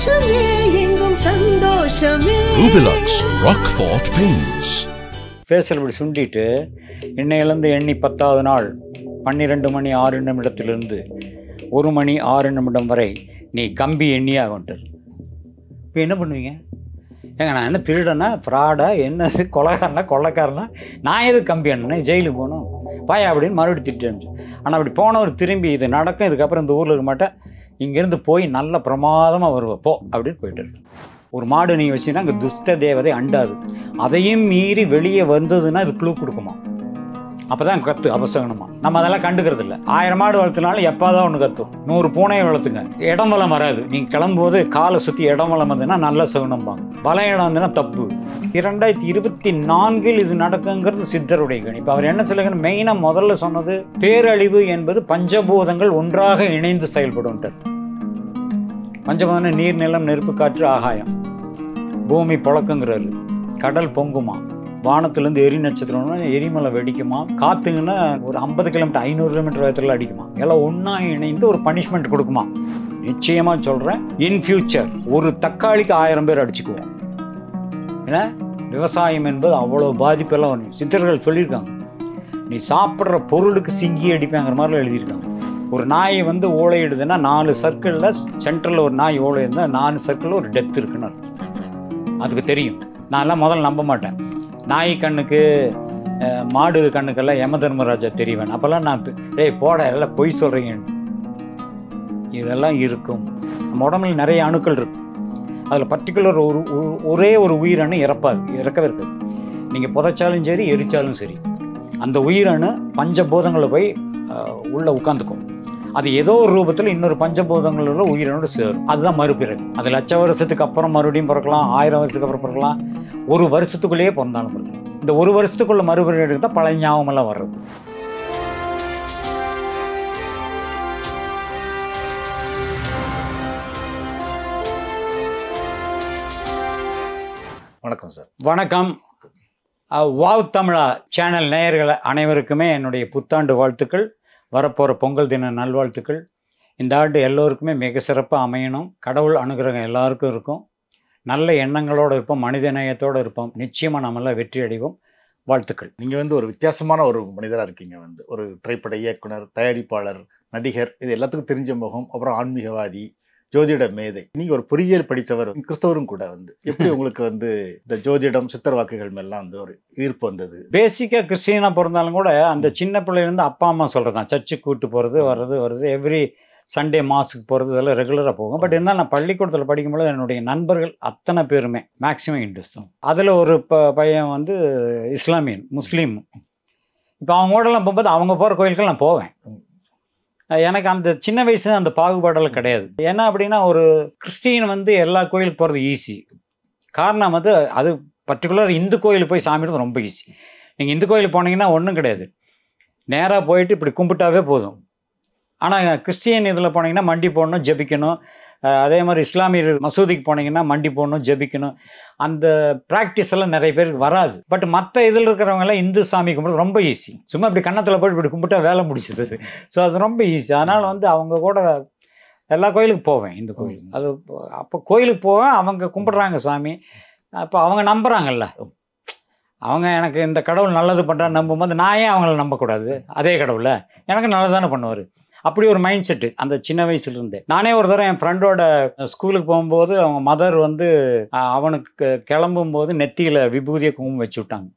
சந்தோஷமே இப்படி சுண்டிட்டு இன்னையிலேருந்து எண்ணி பத்தாவது நாள் பன்னிரெண்டு மணி ஆறு நிமிடத்திலிருந்து ஒரு மணி ஆறு நிமிடம் வரை நீ கம்பி எண்ணியாக வந்துட்டு இப்போ என்ன பண்ணுவீங்க ஏங்க நான் என்ன திருடனா ஃப்ராடா என்ன கொலைக்காரனா கொள்ளைக்காரனா நான் எது கம்பி அண்ணனே ஜெயிலுக்கு போகணும் பாயா அப்படின்னு மறுபடியும் திட்டு ஆனால் அப்படி போனவர் திரும்பி இது நடக்கும் இதுக்கப்புறம் இந்த ஊரில் இருக்க மாட்டேன் இங்கேருந்து போய் நல்ல பிரமாதமாக வருவோம் போ அப்படின்னு போயிட்டு இருக்கு ஒரு மாடு நீ வச்சுன்னா அங்கே துஷ்ட தேவதை அண்டாது அதையும் மீறி வெளியே வந்ததுன்னா இது குழு கொடுக்குமா அப்போ தான் கத்து அபசகனமா நம்ம அதெல்லாம் கண்டுக்கிறது இல்லை ஆயிரம் மாடு வளர்த்துனாலும் எப்போ தான் ஒன்று கத்தும் நூறு பூனையை வளர்த்துங்க இடம் வளம் வராது நீங்கள் கிளம்பும்போது காலை சுற்றி வளம் வந்ததுன்னா நல்ல சகுனம்பாங்க பல இடம் வந்ததுன்னா தப்பு இரண்டாயிரத்தி இருபத்தி நான்கில் இது நடக்குங்கிறது சித்தருடைய கணிப்பு அவர் என்ன சொல்லுங்கன்னு மெயினாக முதல்ல சொன்னது பேரழிவு என்பது பஞ்சபூதங்கள் ஒன்றாக இணைந்து செயல்படும் பஞ்சபதன நீர் நிலம் நெருப்பு காற்று ஆகாயம் பூமி புழக்கங்கிறாரு கடல் பொங்குமா வானத்துலேருந்து எரி நட்சத்திரம்னா எரிமலை வெடிக்குமா காற்றுங்கன்னா ஒரு ஐம்பது கிலோமீட்டர் ஐநூறு கிலோமீட்டர் வேகத்தில் அடிக்குமா எல்லாம் ஒன்றா இணைந்து ஒரு பனிஷ்மெண்ட் கொடுக்குமா நிச்சயமாக சொல்கிறேன் இன் ஃபியூச்சர் ஒரு தக்காளிக்கு ஆயிரம் பேர் அடிச்சுக்குவோம் ஏன்னா விவசாயம் என்பது அவ்வளோ பாதிப்பெல்லாம் சித்தர்கள் சொல்லியிருக்காங்க நீ சாப்பிட்ற பொருளுக்கு சிங்கி அடிப்பேங்கிற மாதிரி எழுதியிருக்காங்க ஒரு நாய் வந்து ஓலையிடுதுன்னா நாலு சர்க்கிளில் சென்ட்ரலில் ஒரு நாய் ஓலை இருந்தால் நாலு சர்க்கிளில் ஒரு டெப்த் இருக்குன்னு அதுக்கு தெரியும் நான்லாம் முதல்ல நம்ப மாட்டேன் நாய் கண்ணுக்கு மாடு கண்ணுக்கெல்லாம் யம தர்மராஜா தெரிவேன் அப்போல்லாம் நான் டேய் போட எல்லாம் பொய் சொல்கிறீங்க இதெல்லாம் இருக்கும் நம்ம உடம்புல நிறைய அணுக்கள் இருக்கு அதில் பர்டிகுலர் ஒரு ஒரே ஒரு உயிரணு இறப்பாது இறக்கவே இருக்குது நீங்கள் புதைச்சாலும் சரி எரிச்சாலும் சரி அந்த உயிரணு பஞ்சபூதங்களில் போய் உள்ளே உட்காந்துக்கும் அது ஏதோ ஒரு ரூபத்தில் இன்னொரு பஞ்சபூதங்களில் உயிரினோடு சேரும் அதுதான் மறுபிறகு அது லட்ச வருஷத்துக்கு அப்புறம் மறுபடியும் பிறக்கலாம் ஆயிரம் வருஷத்துக்கு அப்புறம் பிறக்கலாம் ஒரு வருஷத்துக்குள்ளேயே பிறந்தாலும் பிறக்கலாம் இந்த ஒரு வருஷத்துக்குள்ள மறுபிறகு எடுக்க தான் பழைய ஞாபகமெல்லாம் வர்றது வணக்கம் சார் வணக்கம் வாவ் தமிழா சேனல் நேயர்கள் அனைவருக்குமே என்னுடைய புத்தாண்டு வாழ்த்துக்கள் வரப்போகிற பொங்கல் தின நல்வாழ்த்துக்கள் இந்த ஆண்டு எல்லோருக்குமே மிக சிறப்பாக அமையணும் கடவுள் அனுகிரகம் எல்லாருக்கும் இருக்கும் நல்ல எண்ணங்களோடு இருப்போம் மனித நேயத்தோடு இருப்போம் நிச்சயமாக நம்மளாம் வெற்றி அடைவோம் வாழ்த்துக்கள் நீங்கள் வந்து ஒரு வித்தியாசமான ஒரு மனிதராக இருக்கீங்க வந்து ஒரு திரைப்பட இயக்குனர் தயாரிப்பாளர் நடிகர் இது எல்லாத்துக்கும் தெரிஞ்ச முகம் அப்புறம் ஆன்மீகவாதி ஜோதிட மேதை நீங்க ஒரு பொறியியல் படித்தவர் கிறிஸ்தவரும் கூட வந்து எப்படி உங்களுக்கு வந்து இந்த ஜோதிடம் சித்தர் வாக்குகள் மேலாம் வந்து ஒரு ஈர்ப்பு வந்தது பேசிக்காக கிறிஸ்டியனாக பிறந்தாலும் கூட அந்த சின்ன பிள்ளைலேருந்து அப்பா அம்மா சொல்கிறது தான் சர்ச்சு கூட்டு போகிறது வர்றது வருது எவ்ரி சண்டே மாஸுக்கு போகிறது இதெல்லாம் ரெகுலராக போகும் பட் இருந்தாலும் நான் பள்ளிக்கூடத்தில் படிக்கும்போது என்னுடைய நண்பர்கள் அத்தனை பேருமே மேக்ஸிமம் இன்ட்ரெஸ்ட் அதில் ஒரு ப பையன் வந்து இஸ்லாமியன் முஸ்லீம் இப்போ அவங்க கூடலாம் போகும்போது அவங்க போகிற கோயிலுக்கு நான் போவேன் எனக்கு அந்த சின்ன வயசு அந்த பாகுபாடெல்லாம் கிடையாது ஏன்னா அப்படின்னா ஒரு கிறிஸ்டின் வந்து எல்லா கோயிலுக்கு போகிறது ஈஸி காரணம் வந்து அது பர்டிகுலர் இந்து கோயிலுக்கு போய் சாமிடுறது ரொம்ப ஈஸி நீங்கள் இந்து கோயிலுக்கு போனீங்கன்னா ஒன்றும் கிடையாது நேராக போயிட்டு இப்படி கும்பிட்டாவே போதும் ஆனால் கிறிஸ்டியன் இதில் போனீங்கன்னா மண்டி போடணும் ஜெபிக்கணும் அதே மாதிரி இஸ்லாமியர் மசூதிக்கு போனீங்கன்னா மண்டி போடணும் ஜெபிக்கணும் அந்த ப்ராக்டிஸ் எல்லாம் நிறைய பேருக்கு வராது பட் மற்ற இதில் இருக்கிறவங்கெல்லாம் இந்து சாமி கும்பிட்றது ரொம்ப ஈஸி சும்மா இப்படி கன்னத்தில் போய் இப்படி கும்பிட்டா வேலை முடிச்சது ஸோ அது ரொம்ப ஈஸி அதனால் வந்து அவங்க கூட எல்லா கோயிலுக்கு போவேன் இந்த கோயிலுக்கு அது அப்போ கோயிலுக்கு போவேன் அவங்க கும்பிட்றாங்க சாமி அப்போ அவங்க நம்புகிறாங்கல்ல அவங்க எனக்கு இந்த கடவுள் நல்லது பண்ணுறான்னு நம்பும்போது நான் ஏன் அவங்கள நம்பக்கூடாது அதே கடவுளை எனக்கு நல்லது தானே பண்ணுவார் அப்படி ஒரு மைண்ட் செட்டு அந்த சின்ன வயசுலேருந்தே நானே ஒரு தடவை என் ஃப்ரெண்டோட ஸ்கூலுக்கு போகும்போது அவங்க மதர் வந்து அவனுக்கு கிளம்பும் போது நெத்தியில் விபூதியை குங்குமம் வச்சு விட்டாங்க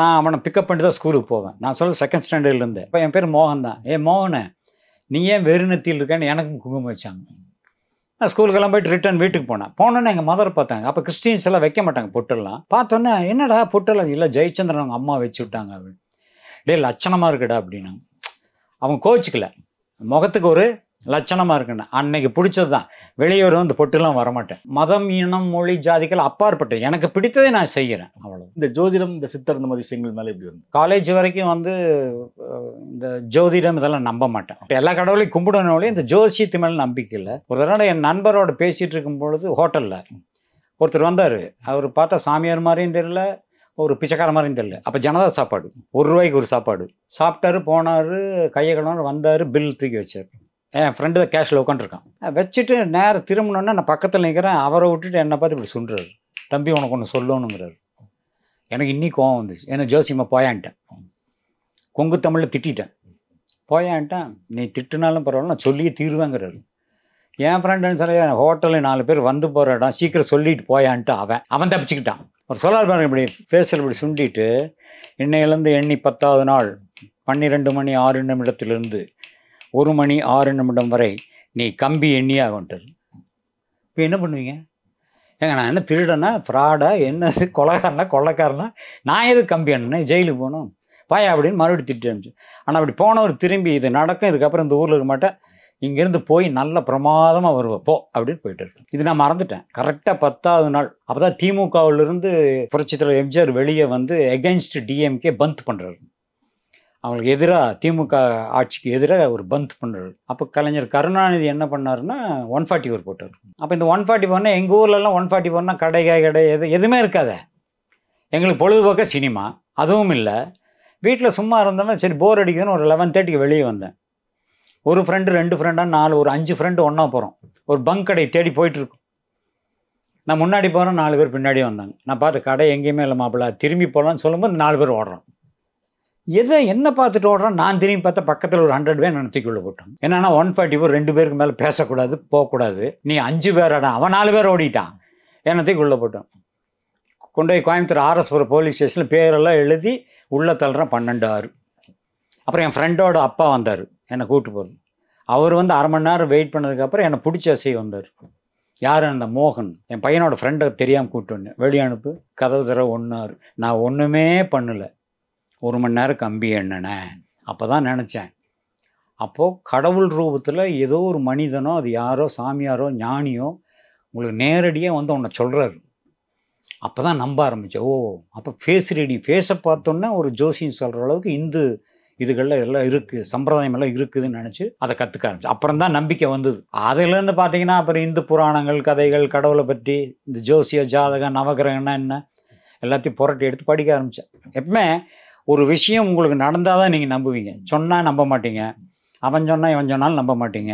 நான் அவனை பிக்கப் பண்ணிட்டு தான் ஸ்கூலுக்கு போவேன் நான் சொல்ல செகண்ட் ஸ்டாண்டர்ட்ல இருந்தேன் இப்போ என் பேர் மோகன் தான் ஏ மோகனே நீ ஏன் வெறு நெத்தியில் இருக்கேன்னு எனக்கும் குங்குமம் வச்சாங்க நான் ஸ்கூலுக்கெல்லாம் போயிட்டு ரிட்டர்ன் வீட்டுக்கு போனேன் போனோன்னே எங்கள் மதர் பார்த்தாங்க அப்போ கிறிஸ்டின்ஸ் எல்லாம் வைக்க மாட்டாங்க பொட்டெல்லாம் பார்த்தோன்னே என்னடா பொட்டெல்லாம் இல்லை ஜெயச்சந்திரன் அவங்க அம்மா வச்சு விட்டாங்க அப்படின்னு டே லட்சணமாக இருக்குடா அப்படின்னாங்க அவங்க கோச்சிக்கல முகத்துக்கு ஒரு லட்சணமாக இருக்குன்னு அன்னைக்கு பிடிச்சது தான் வெளியூர் வந்து பொட்டுலாம் வரமாட்டேன் மதம் இனம் மொழி ஜாதிகள் அப்பாற்பட்டு எனக்கு பிடித்ததை நான் செய்கிறேன் அவ்வளோ இந்த ஜோதிடம் இந்த சித்தர் இந்த மாதிரி விஷயங்கள் மேலே இப்படி வந்து காலேஜ் வரைக்கும் வந்து இந்த ஜோதிடம் இதெல்லாம் நம்ப மாட்டேன் அப்போ எல்லா கடவுளையும் கும்பிடணும்னாலே இந்த ஜோசியத்து மேலே நம்பிக்கை இல்லை ஒரு தடவை என் நண்பரோட பேசிகிட்டு இருக்கும் பொழுது ஹோட்டலில் ஒருத்தர் வந்தார் அவர் பார்த்தா சாமியார் மாதிரியும் தெரியல ஒரு பிச்சைக்கார மாதிரி தெரியல அப்போ ஜனதா சாப்பாடு ஒரு ரூபாய்க்கு ஒரு சாப்பாடு சாப்பிட்டாரு போனார் கையை கழுவாரு வந்தார் பில் தூக்கி வச்சார் என் ஃப்ரெண்டு தான் கேஷில் உட்காந்துருக்கான் வச்சுட்டு நேரம் திரும்பினோன்னா நான் பக்கத்தில் நிற்கிறேன் அவரை விட்டுட்டு என்னை பார்த்து இப்படி சொல்கிறாரு தம்பி உனக்கு ஒன்று சொல்லணுங்கிறாரு எனக்கு இன்னி கோவம் வந்துச்சு ஏன்னா ஜோசியமாக போயான்ட்டேன் கொங்கு தமிழில் திட்டேன் போயான்ட்டேன் நீ திட்டினாலும் பரவாயில்ல நான் சொல்லியே தீருவேங்கிறாரு என் ஃப்ரெண்டுன்னு சொல்லி ஹோட்டலில் நாலு பேர் வந்து போகிற இடம் சீக்கிரம் சொல்லிட்டு போயான்ட்டு அவன் அவன் தப்பிச்சுக்கிட்டான் ஒரு சோலார் பேனல் இப்படி ஃபேஸில் இப்படி சுண்டிட்டு இன்னையிலேருந்து எண்ணி பத்தாவது நாள் பன்னிரெண்டு மணி ஆறு நிமிடத்திலிருந்து ஒரு மணி ஆறு நிமிடம் வரை நீ கம்பி எண்ணியாகன்ட்டு இப்போ என்ன பண்ணுவீங்க ஏங்க நான் என்ன திருடனா ஃப்ராடா என்னது கொலகாரனா கொள்ளக்காரனா நான் எது கம்பி அண்ணனே ஜெயிலுக்கு போகணும் பாயா அப்படின்னு மறுபடியும் திட்டு அனுப்பிச்சு ஆனால் அப்படி போனவர் திரும்பி இது நடக்கும் இதுக்கப்புறம் இந்த ஊரில் இருக்க மாட்டேன் இங்கேருந்து போய் நல்ல பிரமாதமாக வருவப்போ அப்படின்னு போயிட்டு இருக்கு இது நான் மறந்துட்டேன் கரெக்டாக பத்தாவது நாள் அப்போ தான் திமுகவிலிருந்து புரட்சித்தலைவர் எம்ஜிஆர் வெளியே வந்து எகென்ஸ்ட் டிஎம்கே பந்த் பண்ணுறாரு அவங்களுக்கு எதிராக திமுக ஆட்சிக்கு எதிராக ஒரு பந்த் பண்ணுறாரு அப்போ கலைஞர் கருணாநிதி என்ன பண்ணாருன்னா ஒன் ஃபார்ட்டி ஃபோர் போட்டார் அப்போ இந்த ஒன் ஃபார்ட்டி ஃபோர்னால் எங்கள் ஊர்லெலாம் ஒன் ஃபார்ட்டி ஃபோர்னால் கடை கடை எது எதுவுமே இருக்காத எங்களுக்கு பொழுதுபோக்க சினிமா அதுவும் இல்லை வீட்டில் சும்மா இருந்தோம்னா சரி போர் அடிக்குதுன்னு ஒரு லெவன் தேர்ட்டிக்கு வெளியே வந்தேன் ஒரு ஃப்ரெண்டு ரெண்டு ஃப்ரெண்டாக நாலு ஒரு அஞ்சு ஃப்ரெண்டு ஒன்றா போகிறோம் ஒரு பங்க் கடை தேடி போயிட்டுருக்கோம் நான் முன்னாடி போகிறோம் நாலு பேர் பின்னாடியே வந்தாங்க நான் பார்த்து கடை எங்கேயுமே இல்லை மாப்பிள்ள திரும்பி போகலான்னு சொல்லும்போது நாலு பேர் ஓடுறோம் எதை என்ன பார்த்துட்டு ஓடுறோம் நான் திரும்பி பார்த்தா பக்கத்தில் ஒரு ஹண்ட்ரட் பேர் நான் தூக்கிள்ள போட்டோம் என்னன்னா ஒன் ஃபார்ட்டி ஃபோர் ரெண்டு பேருக்கு மேலே பேசக்கூடாது போகக்கூடாது நீ அஞ்சு பேராடா அவன் நாலு பேர் ஓடிட்டான் என்னை உள்ளே போட்டோம் கொண்டு போய் கோயம்புத்தூர் ஆர்எஸ்புரம் போலீஸ் ஸ்டேஷனில் பேரெல்லாம் எழுதி உள்ளே தள்ளுறேன் பன்னெண்டு ஆறு அப்புறம் என் ஃப்ரெண்டோட அப்பா வந்தார் என்னை கூப்பிட்டு போகிறது அவர் வந்து அரை மணி நேரம் வெயிட் பண்ணதுக்கப்புறம் என்னை பிடிச்ச அசை வந்தார் யார் அந்த மோகன் என் பையனோட ஃப்ரெண்டை தெரியாமல் கூப்பிட்டு வந்தேன் வெளியே அனுப்பு கதவு தர ஒன்றாரு நான் ஒன்றுமே பண்ணலை ஒரு மணி நேரம் கம்பி என்னண்ணே அப்போ தான் நினச்சேன் அப்போது கடவுள் ரூபத்தில் ஏதோ ஒரு மனிதனோ அது யாரோ சாமியாரோ ஞானியோ உங்களுக்கு நேரடியாக வந்து உன்னை சொல்கிறாரு அப்போ தான் நம்ப ஆரம்பித்தேன் ஓ அப்போ ஃபேஸ் ரீடிங் ஃபேஸை பார்த்தோன்னே ஒரு ஜோசின்னு சொல்கிற அளவுக்கு இந்து இதுகளில் இதெல்லாம் இருக்குது சம்பிரதாயம் எல்லாம் இருக்குதுன்னு நினச்சி அதை கற்றுக்க ஆரம்பிச்சு அப்புறம் தான் நம்பிக்கை வந்தது அதிலேருந்து பார்த்தீங்கன்னா அப்புறம் இந்து புராணங்கள் கதைகள் கடவுளை பற்றி இந்த ஜோசிய ஜாதகம் நவகிரகம்னா என்ன எல்லாத்தையும் புரட்டி எடுத்து படிக்க ஆரம்பித்தேன் எப்பவுமே ஒரு விஷயம் உங்களுக்கு நடந்தால் தான் நீங்கள் நம்புவீங்க சொன்னால் நம்ப மாட்டீங்க அவன் சொன்னால் இவன் சொன்னாலும் நம்ப மாட்டீங்க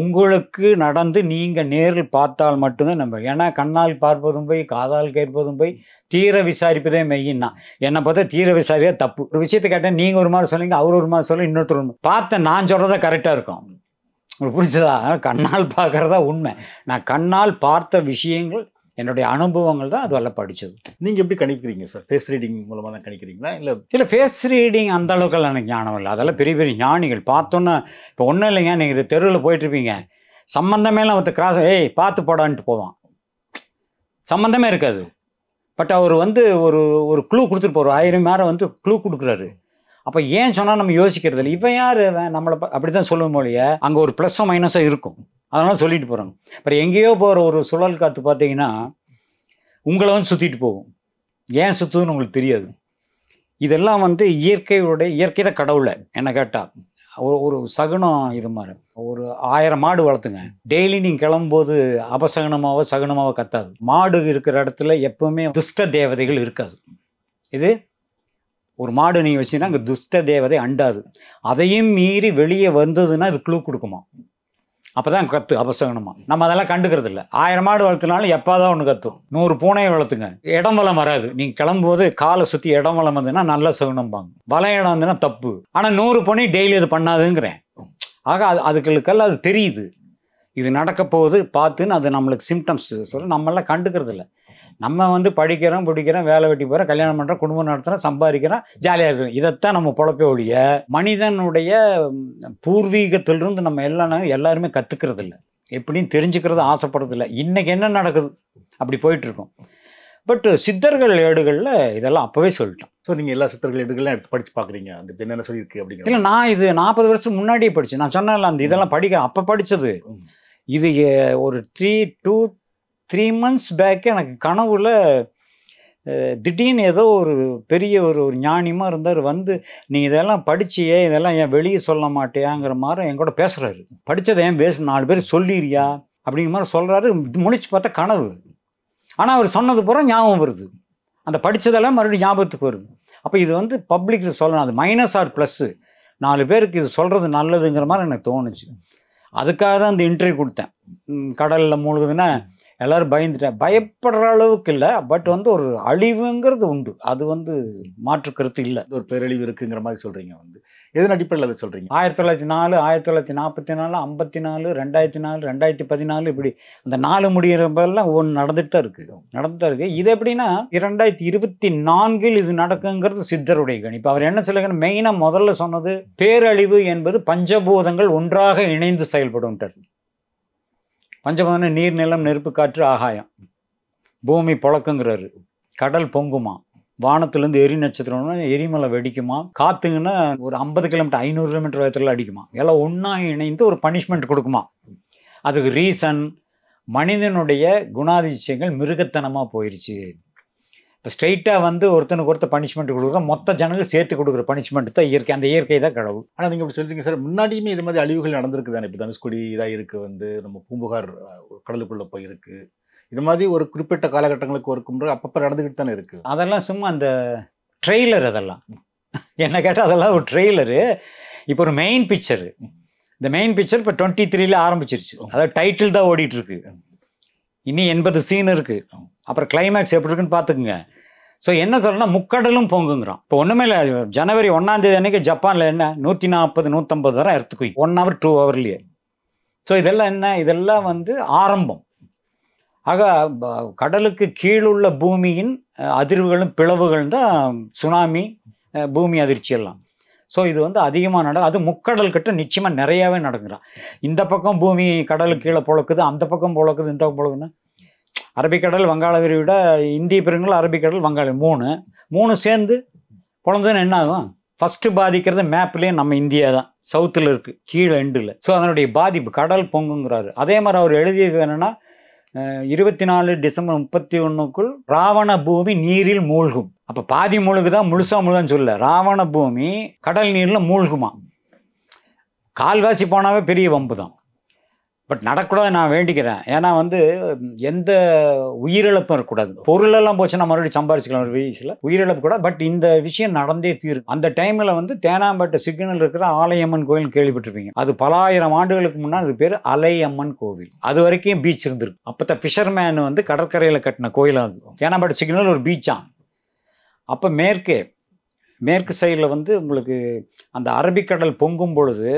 உங்களுக்கு நடந்து நீங்கள் நேரில் பார்த்தால் மட்டும்தான் நம்ப ஏன்னா கண்ணால் பார்ப்பதும் போய் காதால் கேட்பதும் போய் தீர விசாரிப்பதே மெய்யின்னா என்னை பார்த்தா தீர விசாரியா தப்பு ஒரு விஷயத்தை கேட்டேன் நீங்கள் ஒரு மாதிரி சொல்லுங்க அவர் ஒரு மாதிரி சொல்ல இன்னொருத்தர் பார்த்த நான் சொல்கிறத கரெக்டாக இருக்கும் உங்களுக்கு பிடிச்சதா அதனால் கண்ணால் பார்க்குறதா உண்மை நான் கண்ணால் பார்த்த விஷயங்கள் என்னுடைய அனுபவங்கள் தான் அது படித்தது நீங்கள் எப்படி கணிக்கிறீங்க சார் ஃபேஸ் ரீடிங் மூலமாக தான் கணிக்கிறீங்களா இல்லை இல்லை ஃபேஸ் ரீடிங் அந்த அளவுக்குலாம் எனக்கு ஞானம் இல்லை அதெல்லாம் பெரிய பெரிய ஞானிகள் பார்த்தோன்னே இப்போ ஒன்றும் இல்லைங்க நீங்கள் தெருவில் தெருவில் போயிட்டுருப்பீங்க சம்மந்தமே ஒருத்தர் கிராஸ் ஏய் பார்த்து போடான்ட்டு போவான் சம்மந்தமே இருக்காது பட் அவர் வந்து ஒரு ஒரு க்ளூ கொடுத்துட்டு ஆயிரம் மேலே வந்து க்ளூ கொடுக்குறாரு அப்போ ஏன் சொன்னால் நம்ம யோசிக்கிறது இல்லை இவன் யார் நம்மளை அப்படி தான் சொல்லுவோம் மொழிய அங்கே ஒரு ப்ளஸ்ஸோ மைனஸோ இருக்கும் அதெல்லாம் சொல்லிட்டு போகிறாங்க அப்புறம் எங்கேயோ போகிற ஒரு சுழல் காற்று பார்த்தீங்கன்னா உங்களை வந்து சுற்றிட்டு போகும் ஏன் சுற்றுதுன்னு உங்களுக்கு தெரியாது இதெல்லாம் வந்து இயற்கையோட இயற்கை தான் கடவுளை என்ன கேட்டால் ஒரு ஒரு சகுனம் இது மாதிரி ஒரு ஆயிரம் மாடு வளர்த்துங்க டெய்லி நீங்கள் கிளம்பும்போது அபசகனமாவோ சகுனமாவோ கத்தாது மாடு இருக்கிற இடத்துல எப்பவுமே துஷ்ட தேவதைகள் இருக்காது இது ஒரு மாடு நீங்கள் வச்சிங்கன்னா அங்கே துஷ்ட தேவதை அண்டாது அதையும் மீறி வெளியே வந்ததுன்னா அது க்ளூ கொடுக்குமா அப்போ தான் கத்து அபசகனமாக நம்ம அதெல்லாம் கண்டுக்கிறது இல்லை ஆயிரம் மாடு வளர்த்துனாலும் எப்பாதான் ஒன்று கத்தும் நூறு பூனையை வளர்த்துங்க இடம் வளம் வராது நீங்கள் கிளம்பும்போது காலை சுற்றி இடம் வளம் வந்ததுன்னா நல்ல பாங்க வள இடம் வந்ததுன்னா தப்பு ஆனால் நூறு பூனை டெய்லி அது பண்ணாதுங்கிறேன் ஆக அது அதுகளுக்கெல்லாம் அது தெரியுது இது நடக்க போகுது பார்த்துன்னு அது நம்மளுக்கு சிம்டம்ஸ் சொல்ல நம்மளாம் கண்டுக்கிறது இல்லை நம்ம வந்து படிக்கிறோம் பிடிக்கிறோம் வேலை வெட்டி போகிறோம் கல்யாணம் பண்ணுறோம் குடும்பம் நடத்துகிறோம் சம்பாதிக்கிறோம் ஜாலியாக இருக்கும் இதைத்தான் நம்ம பொழப்பே ஒழிய மனிதனுடைய பூர்வீகத்திலிருந்து நம்ம எல்லாம் எல்லாருமே கற்றுக்கிறது இல்லை எப்படின்னு தெரிஞ்சுக்கிறது இல்லை இன்றைக்கி என்ன நடக்குது அப்படி போயிட்டுருக்கோம் பட் சித்தர்கள் ஏடுகளில் இதெல்லாம் அப்போவே சொல்லிட்டோம் ஸோ நீங்கள் எல்லா சித்தர்கள் ஏடுகள்லாம் எடுத்து படித்து பார்க்குறீங்க அந்த என்ன சொல்லியிருக்கு அப்படிங்க இல்லை நான் இது நாற்பது வருஷம் முன்னாடியே படித்தேன் நான் சொன்னேன் அந்த இதெல்லாம் படிக்க அப்போ படித்தது இது ஒரு three two three months back எனக்கு கனவுல திடீர்னு ஏதோ ஒரு பெரிய ஒரு ஒரு ஞானியமாக இருந்தார் வந்து நீ இதெல்லாம் படிச்சியே இதெல்லாம் ஏன் வெளியே சொல்ல மாட்டியாங்கிற மாதிரி என் கூட பேசுகிறாரு படித்ததை ஏன் பேச நாலு பேர் சொல்லிடுறியா அப்படிங்கிற மாதிரி சொல்கிறாரு முடிச்சு பார்த்தா கனவு ஆனால் அவர் சொன்னது பூரா ஞாபகம் வருது அந்த படித்ததெல்லாம் மறுபடியும் ஞாபகத்துக்கு வருது அப்போ இது வந்து பப்ளிக்கில் சொல்லணும் அது மைனஸ் ஆர் ப்ளஸ்ஸு நாலு பேருக்கு இது சொல்கிறது நல்லதுங்கிற மாதிரி எனக்கு தோணுச்சு அதுக்காக தான் இந்த இன்டர்வியூ கொடுத்தேன் கடலில் மூழ்குதுன்னா எல்லோரும் பயந்துட்டேன் பயப்படுற அளவுக்கு இல்லை பட் வந்து ஒரு அழிவுங்கிறது உண்டு அது வந்து மாற்று கருத்து இல்லை ஒரு பேரழிவு இருக்குங்கிற மாதிரி சொல்கிறீங்க வந்து எதன் அடிப்படையில் அதை சொல்கிறீங்க ஆயிரத்தி தொள்ளாயிரத்தி நாலு ஆயிரத்தி தொள்ளாயிரத்தி நாற்பத்தி நாலு ஐம்பத்தி நாலு ரெண்டாயிரத்தி நாலு ரெண்டாயிரத்தி பதினாலு இப்படி அந்த நாலு முடியிறப்பெல்லாம் ஒன்று நடந்துட்டு தான் இருக்குது நடந்துட்டு தான் இருக்குது இது எப்படின்னா இரண்டாயிரத்தி இருபத்தி நான்கில் இது நடக்குங்கிறது சித்தருடைய கணிப்பு அவர் என்ன சொல்லுங்கள் மெயினாக முதல்ல சொன்னது பேரழிவு என்பது பஞ்சபூதங்கள் ஒன்றாக இணைந்து செயல்படும் பஞ்சபதன நீர் நிலம் நெருப்பு காற்று ஆகாயம் பூமி புழக்கங்கிறாரு கடல் பொங்குமா வானத்துலேருந்து எரி நட்சத்திரம்னா எரிமலை வெடிக்குமா காற்றுங்கன்னா ஒரு ஐம்பது கிலோமீட்டர் ஐநூறு கிலோமீட்டர் வயதில் அடிக்குமா எல்லாம் ஒன்றா இணைந்து ஒரு பனிஷ்மெண்ட் கொடுக்குமா அதுக்கு ரீசன் மனிதனுடைய குணாதிசயங்கள் மிருகத்தனமாக போயிடுச்சு இப்போ ஸ்ட்ரைட்டாக வந்து ஒருத்தனுக்கு ஒருத்தர் பனிஷ்மெண்ட் கொடுக்குறதா மொத்த ஜனங்கள் சேர்த்து கொடுக்குற பனிஷ்மெண்ட் தான் இயற்கை அந்த இயற்கை தான் கடவுள் ஆனால் நீங்கள் இப்படி சொல்லிங்க சார் முன்னாடியுமே இது மாதிரி அழிவுகள் நடந்திருக்கு தானே இப்போ தனுஷ்கோடி இதாக இருக்குது வந்து நம்ம பூம்புகார் கடலுக்குள்ளே போயிருக்கு இது மாதிரி ஒரு குறிப்பிட்ட காலகட்டங்களுக்கு ஒரு கும்பிடு அப்பப்போ நடந்துக்கிட்டு தானே இருக்குது அதெல்லாம் சும்மா அந்த ட்ரெய்லர் அதெல்லாம் என்ன கேட்டால் அதெல்லாம் ஒரு ட்ரெய்லரு இப்போ ஒரு மெயின் பிக்சரு இந்த மெயின் பிக்சர் இப்போ டுவெண்ட்டி த்ரீல ஆரம்பிச்சிருச்சு அதாவது டைட்டில் தான் ஓடிட்டுருக்கு இனி எண்பது சீன் இருக்குது அப்புறம் கிளைமேக்ஸ் எப்படி இருக்குன்னு பார்த்துக்குங்க ஸோ என்ன சொல்லணும்னா முக்கடலும் பொங்குங்கிறான் இப்போ ஒன்றுமே இல்லை ஜனவரி ஒன்றாந்தேதி அன்றைக்கி ஜப்பானில் என்ன நூற்றி நாற்பது நூற்றம்பது தரம் எடுத்துக்கு ஒன் ஹவர் டூ ஹவர்லேயே ஸோ இதெல்லாம் என்ன இதெல்லாம் வந்து ஆரம்பம் ஆக கடலுக்கு கீழுள்ள பூமியின் அதிர்வுகளும் பிளவுகள் தான் சுனாமி பூமி அதிர்ச்சியெல்லாம் ஸோ இது வந்து அதிகமாக நட அது முக்கடல் கட்டு நிச்சயமாக நிறையாவே நடக்குறான் இந்த பக்கம் பூமி கடலுக்கு கீழே பொழக்குது அந்த பக்கம் பொழக்குது இந்த பக்கம் பொழக்குன்னா அரபிக்கடல் வங்காளகிரி விட இந்திய பெருங்கல் அரபிக்கடல் வங்காள மூணு மூணு சேர்ந்து பொழந்ததுன்னு என்ன ஆகும் ஃபஸ்ட்டு பாதிக்கிறது மேப்லேயும் நம்ம இந்தியா தான் சவுத்தில் இருக்குது கீழே எண்டில் ஸோ அதனுடைய பாதிப்பு கடல் பொங்குங்கிறாரு அதே மாதிரி அவர் எழுதியது என்னென்னா இருபத்தி நாலு டிசம்பர் முப்பத்தி ஒன்றுக்குள் ராவண பூமி நீரில் மூழ்கும் அப்போ பாதி தான் முழுசா முழுகான்னு சொல்ல ராவண பூமி கடல் நீரில் மூழ்குமா கால்வாசி போனாவே பெரிய வம்பு தான் பட் நடக்கூடாது நான் வேண்டிக்கிறேன் ஏன்னா வந்து எந்த உயிரிழப்பும் இருக்கக்கூடாது பொருளெல்லாம் போச்சுன்னா மறுபடியும் சம்பாரிச்சிக்கலாம் ஒரு வீசில் உயிரிழப்பு கூடாது பட் இந்த விஷயம் நடந்தே தீரும் அந்த டைமில் வந்து தேனாம்பேட்டை சிக்னல் இருக்கிற ஆலையம்மன் கோயில் கேள்விப்பட்டிருப்பீங்க அது பல ஆயிரம் ஆண்டுகளுக்கு முன்னால் அது பேர் அலையம்மன் கோவில் அது வரைக்கும் பீச் இருந்திருக்கு அப்போ ஃபிஷர்மேன் வந்து கடற்கரையில் கட்டின கோயிலாக இருந்தது தேனாம்பேட்டை சிக்னல் ஒரு பீச்சான் அப்போ மேற்கே மேற்கு சைடில் வந்து உங்களுக்கு அந்த அரபிக்கடல் பொங்கும் பொழுது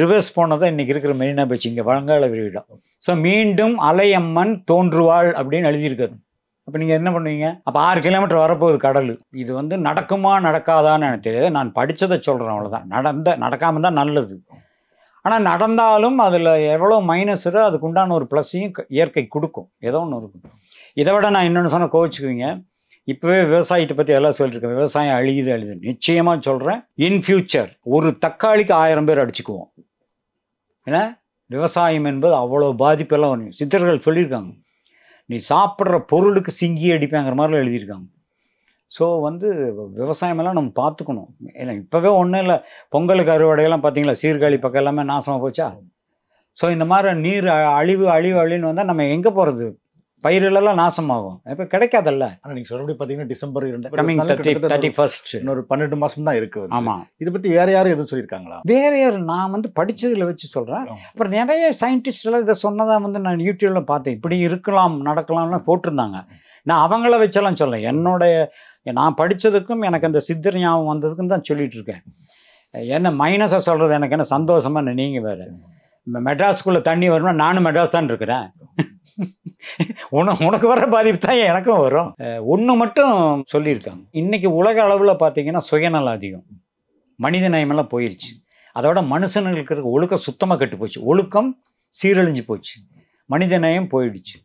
ரிவர்ஸ் போனதை இன்றைக்கி இருக்கிற மெரினா பீச் இங்கே வழங்கால விரிவிடம் ஸோ மீண்டும் அலையம்மன் தோன்றுவாள் அப்படின்னு எழுதியிருக்காரு அப்போ நீங்கள் என்ன பண்ணுவீங்க அப்போ ஆறு கிலோமீட்டர் வரப்போகுது கடல் இது வந்து நடக்குமா நடக்காதான்னு எனக்கு தெரியாது நான் படித்ததை சொல்கிறேன் அவ்வளோதான் நடந்த நடக்காமல் தான் நல்லது ஆனால் நடந்தாலும் அதில் எவ்வளோ மைனஸ் இருக்கோ ஒரு ப்ளஸ்ஸையும் இயற்கை கொடுக்கும் ஏதோ ஒன்று இருக்கும் இதை விட நான் இன்னொன்று சொன்னால் கோவிச்சுக்குவீங்க இப்போவே விவசாயத்தை பற்றி எல்லாம் சொல்லியிருக்கேன் விவசாயம் அழியுது அழியுது நிச்சயமா சொல்கிறேன் இன் ஃபியூச்சர் ஒரு தக்காளிக்கு ஆயிரம் பேர் அடிச்சுக்குவோம் ஏன்னா விவசாயம் என்பது அவ்வளோ பாதிப்பெல்லாம் வரும் சித்தர்கள் சொல்லியிருக்காங்க நீ சாப்பிட்ற பொருளுக்கு சிங்கி அடிப்பேங்கிற மாதிரிலாம் எழுதியிருக்காங்க ஸோ வந்து விவசாயமெல்லாம் நம்ம பார்த்துக்கணும் ஏன்னா இப்போவே ஒன்றும் இல்லை பொங்கலுக்கு அறுவடையெல்லாம் பார்த்தீங்களா சீர்காழி பக்கம் எல்லாமே நாசமாக போச்சா ஸோ இந்த மாதிரி நீர் அழிவு அழிவு அழின்னு வந்தால் நம்ம எங்கே போகிறது பயிரெல்லாம் நாசமாகும் இப்போ கிடைக்காதல்ல ஆனால் நீங்கள் சொல்றபடி பார்த்தீங்கன்னா டிசம்பர் இரண்டு கமிங் தேர்ட்டி ஃபர்ஸ்ட் இன்னொரு பன்னெண்டு மாதம் தான் இருக்குது ஆமாம் இதை பற்றி வேற யாரும் எதுவும் சொல்லியிருக்காங்களா வேற யார் நான் வந்து படித்ததில் வச்சு சொல்கிறேன் அப்புறம் நிறைய சயின்டிஸ்டெல்லாம் இதை சொன்னதாக வந்து நான் யூடியூப்பில் பார்த்தேன் இப்படி இருக்கலாம் நடக்கலாம்லாம் போட்டிருந்தாங்க நான் அவங்கள வச்செல்லாம் சொல்ல என்னுடைய நான் படித்ததுக்கும் எனக்கு அந்த சித்தர் ஞாபகம் வந்ததுக்கும் தான் சொல்லிட்டு இருக்கேன் என்ன மைனஸாக சொல்கிறது எனக்கு என்ன சந்தோஷமாக நீங்கள் வேறு மெட்ராஸ்குள்ளே தண்ணி வரும்னா நானும் மெட்ராஸ் தான் இருக்கிறேன் உன உனக்கு வர பாதிப்பு தான் எனக்கும் வரும் ஒன்று மட்டும் சொல்லியிருக்காங்க இன்னைக்கு உலக அளவில் பார்த்தீங்கன்னா சுயநலம் அதிகம் மனித நயமெல்லாம் போயிடுச்சு அதோட மனுஷனுக்கு இருக்கிற ஒழுக்கம் சுத்தமாக கெட்டு போச்சு ஒழுக்கம் சீரழிஞ்சு போச்சு மனித நயம் போயிடுச்சு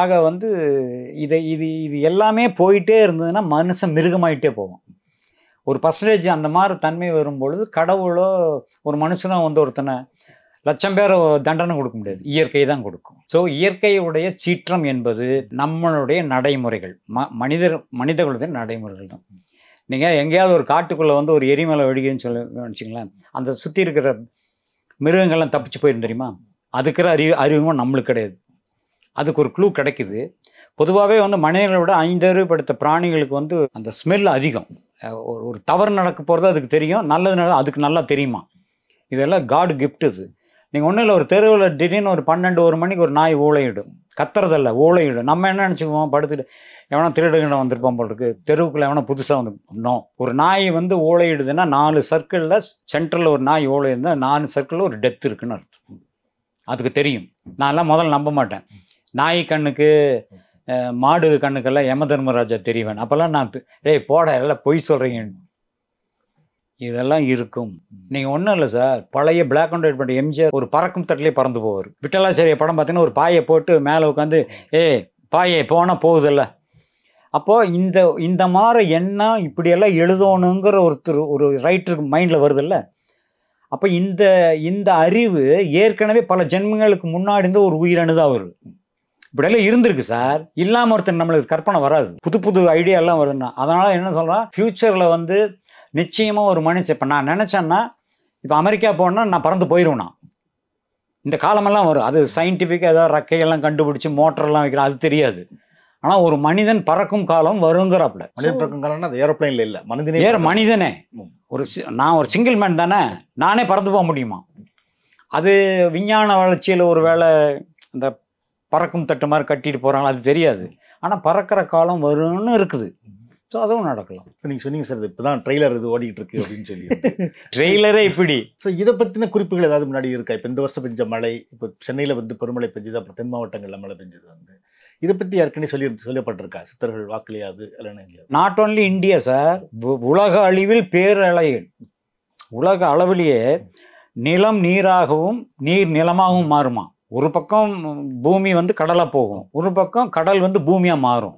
ஆக வந்து இதை இது இது எல்லாமே போயிட்டே இருந்ததுன்னா மனுஷன் மிருகமாயிட்டே போவோம் ஒரு பர்சன்டேஜ் அந்த மாதிரி தன்மை வரும்பொழுது கடவுளோ ஒரு மனுஷனோ வந்து ஒருத்தனை லட்சம் பேர் தண்டனை கொடுக்க முடியாது இயற்கை தான் கொடுக்கும் ஸோ இயற்கையுடைய சீற்றம் என்பது நம்மளுடைய நடைமுறைகள் ம மனிதர் மனித குலத்தின் நடைமுறைகள் தான் நீங்கள் எங்கேயாவது ஒரு காட்டுக்குள்ளே வந்து ஒரு எரிமலை வெடிக்குதுன்னு சொல்லி நினச்சிங்களேன் அந்த சுற்றி இருக்கிற மிருகங்கள்லாம் தப்பிச்சு போயிருந்து தெரியுமா அதுக்கிற அறிவு அறிவும் நம்மளுக்கு கிடையாது அதுக்கு ஒரு க்ளூ கிடைக்குது பொதுவாகவே வந்து மனிதர்களை விட ஐந்தறிவுபடுத்த பிராணிகளுக்கு வந்து அந்த ஸ்மெல் அதிகம் ஒரு தவறு நடக்க போகிறது அதுக்கு தெரியும் நல்லது நடந்தால் அதுக்கு நல்லா தெரியுமா இதெல்லாம் காடு கிஃப்ட் இது நீங்கள் ஒன்றும் இல்லை ஒரு தெருவில் திடீர்னு ஒரு பன்னெண்டு ஒரு மணிக்கு ஒரு நாய் ஊழையிடும் கத்துறதில்ல ஊழையிடும் நம்ம என்ன நினச்சிக்குவோம் படுத்துட்டு எவனா திருடுகிட வந்திருப்போம் போல் இருக்கு தெருவுக்குள்ள எவனோ புதுசாக வந்து இன்னும் ஒரு நாய் வந்து ஓலையிடுதுன்னா நாலு சர்க்கிளில் சென்ட்ரலில் ஒரு நாய் இருந்தால் நாலு சர்க்கிளில் ஒரு டெத் இருக்குன்னு அர்த்தம் அதுக்கு தெரியும் நான்லாம் முதல்ல நம்ப மாட்டேன் நாய் கண்ணுக்கு மாடு கண்ணுக்கெல்லாம் யம தர்மராஜா தெரியவேன் அப்போல்லாம் நான் ரே போட எல்லாம் பொய் சொல்கிறீங்க இதெல்லாம் இருக்கும் நீங்கள் ஒன்றும் இல்லை சார் பழைய பிளாக் அண்ட் ஒயிட் பண்ண எம்ஜிஆர் ஒரு பறக்கும் தட்டிலே பறந்து போவார் விட்டலாச்சாரிய படம் பார்த்தீங்கன்னா ஒரு பாயை போட்டு மேலே உட்காந்து ஏ பாயை போனால் போகுதில்ல அப்போது இந்த இந்த மாதிரி என்ன இப்படியெல்லாம் எழுதணுங்கிற ஒருத்தர் ஒரு ரைட்டருக்கு மைண்டில் வருதில்ல அப்போ இந்த இந்த அறிவு ஏற்கனவே பல ஜென்மங்களுக்கு முன்னாடி இருந்த ஒரு உயிரணுதான் தான் இப்படியெல்லாம் இருந்திருக்கு சார் இல்லாமல் ஒருத்தர் நம்மளுக்கு கற்பனை வராது புது புது ஐடியாலாம் வருதுன்னா அதனால் என்ன சொல்கிறேன் ஃப்யூச்சரில் வந்து நிச்சயமாக ஒரு மனுஷன் இப்போ நான் நினச்சேன்னா இப்போ அமெரிக்கா போனால் நான் பறந்து போயிடுவேண்ணா இந்த காலமெல்லாம் வரும் அது சயின்டிஃபிக்காக ஏதாவது ரக்கையெல்லாம் கண்டுபிடிச்சி மோட்டர்லாம் வைக்கிற அது தெரியாது ஆனால் ஒரு மனிதன் பறக்கும் காலம் வருங்கிறாப்புல மனிதன் பறக்கும் காலம்னா அது ஏரோப்ளைனில் இல்லை மனிதனே ஏற மனிதனே ஒரு நான் ஒரு சிங்கிள் மேன் தானே நானே பறந்து போக முடியுமா அது விஞ்ஞான வளர்ச்சியில் ஒரு வேளை அந்த பறக்கும் தட்டு மாதிரி கட்டிட்டு போகிறாங்களா அது தெரியாது ஆனால் பறக்கிற காலம் வரும்னு இருக்குது ஸோ அதுவும் நடக்கலாம் நீங்கள் சொன்னீங்க சார் இப்போ தான் ட்ரெய்லர் இது ஓடிக்கிட்டு இருக்கு அப்படின்னு சொல்லி ட்ரெய்லரே இப்படி ஸோ இதை பற்றின குறிப்புகள் ஏதாவது முன்னாடி இருக்கா இப்போ இந்த வருஷம் பெஞ்ச மழை இப்போ சென்னையில் வந்து பெருமழை பெஞ்சது அப்புறம் தென் மாவட்டங்களில் மழை பெஞ்சது வந்து இதை பற்றி ஏற்கனவே சொல்லி சொல்லப்பட்டிருக்கா சித்தர்கள் வாக்குலையாது இல்லைன்னு நாட் ஓன்லி இந்தியா சார் உலக அழிவில் பேரலைகள் உலக அளவிலேயே நிலம் நீராகவும் நீர் நிலமாகவும் மாறுமா ஒரு பக்கம் பூமி வந்து கடலாக போகும் ஒரு பக்கம் கடல் வந்து பூமியாக மாறும்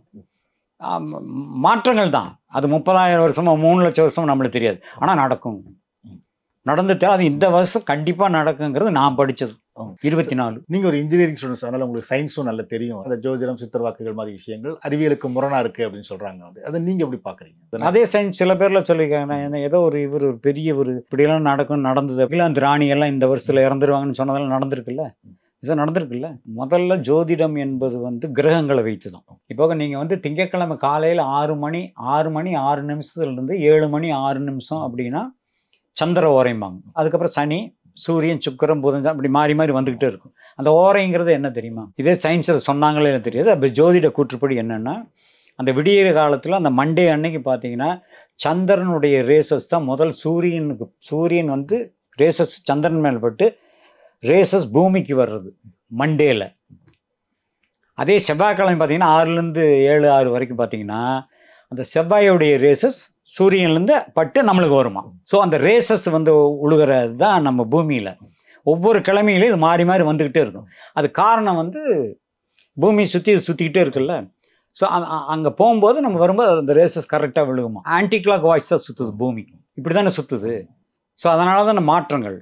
மாற்றங்கள் தான் அது முப்பதாயிரம் வருஷமோ மூணு லட்சம் வருஷமோ நம்மளுக்கு தெரியாது ஆனால் நடக்கும் நடந்துட்டு அது இந்த வருஷம் கண்டிப்பாக நடக்குங்கிறது நான் படித்தது இருபத்தி நாலு நீங்கள் ஒரு இன்ஜினியரிங் ஸ்டூடெண்ட்ஸ் அதனால் உங்களுக்கு சயின்ஸும் நல்லா தெரியும் அந்த ஜோதிடம் வாக்குகள் மாதிரி விஷயங்கள் அறிவியலுக்கு முரணாக இருக்குது அப்படின்னு சொல்கிறாங்க வந்து அதை நீங்கள் எப்படி பார்க்குறீங்க அதே சயின்ஸ் சில பேரில் சொல்லியிருக்காங்க ஏதோ ஒரு இவர் ஒரு பெரிய ஒரு இப்படியெல்லாம் நடக்கும் நடந்தது அப்படிலாம் திராணியெல்லாம் இந்த வருஷத்தில் இறந்துருவாங்கன்னு சொன்னதெல்லாம் நடந்திருக்குல்ல இதை நடந்திருக்குல்ல முதல்ல ஜோதிடம் என்பது வந்து கிரகங்களை வைத்து தான் இப்போ நீங்கள் வந்து திங்கட்கிழமை காலையில் ஆறு மணி ஆறு மணி ஆறு நிமிஷத்துலேருந்து ஏழு மணி ஆறு நிமிஷம் அப்படின்னா சந்திர ஓரைம்பாங்க அதுக்கப்புறம் சனி சூரியன் சுக்கரம் புதன் அப்படி மாறி மாறி வந்துக்கிட்டே இருக்கும் அந்த ஓரைங்கிறது என்ன தெரியுமா இதே சயின்ஸில் சொன்னாங்களே எனக்கு தெரியாது அப்போ ஜோதிட கூற்றுப்படி என்னென்னா அந்த விடியற காலத்தில் அந்த மண்டே அன்னைக்கு பார்த்தீங்கன்னா சந்திரனுடைய ரேசஸ் தான் முதல் சூரியனுக்கு சூரியன் வந்து ரேசஸ் சந்திரன் மேல்பட்டு ரேசஸ் பூமிக்கு வர்றது மண்டேல அதே செவ்வாய்க்கிழமை பார்த்தீங்கன்னா ஆறுலேருந்து ஏழு ஆறு வரைக்கும் பார்த்தீங்கன்னா அந்த செவ்வாயோடைய ரேசஸ் சூரியன்லேருந்து பட்டு நம்மளுக்கு வருமா ஸோ அந்த ரேசஸ் வந்து உழுகிறது தான் நம்ம பூமியில் ஒவ்வொரு கிழமையிலையும் இது மாறி மாறி வந்துக்கிட்டே இருக்கும் அது காரணம் வந்து பூமி சுற்றி சுற்றிக்கிட்டே இருக்குல்ல ஸோ அங்கே போகும்போது நம்ம வரும்போது அந்த ரேசஸ் கரெக்டாக விழுகுமா ஆன்டி கிளாக் வாய்ஸ் தான் சுற்றுது பூமி இப்படி தானே சுற்றுது ஸோ அதனால தான் மாற்றங்கள்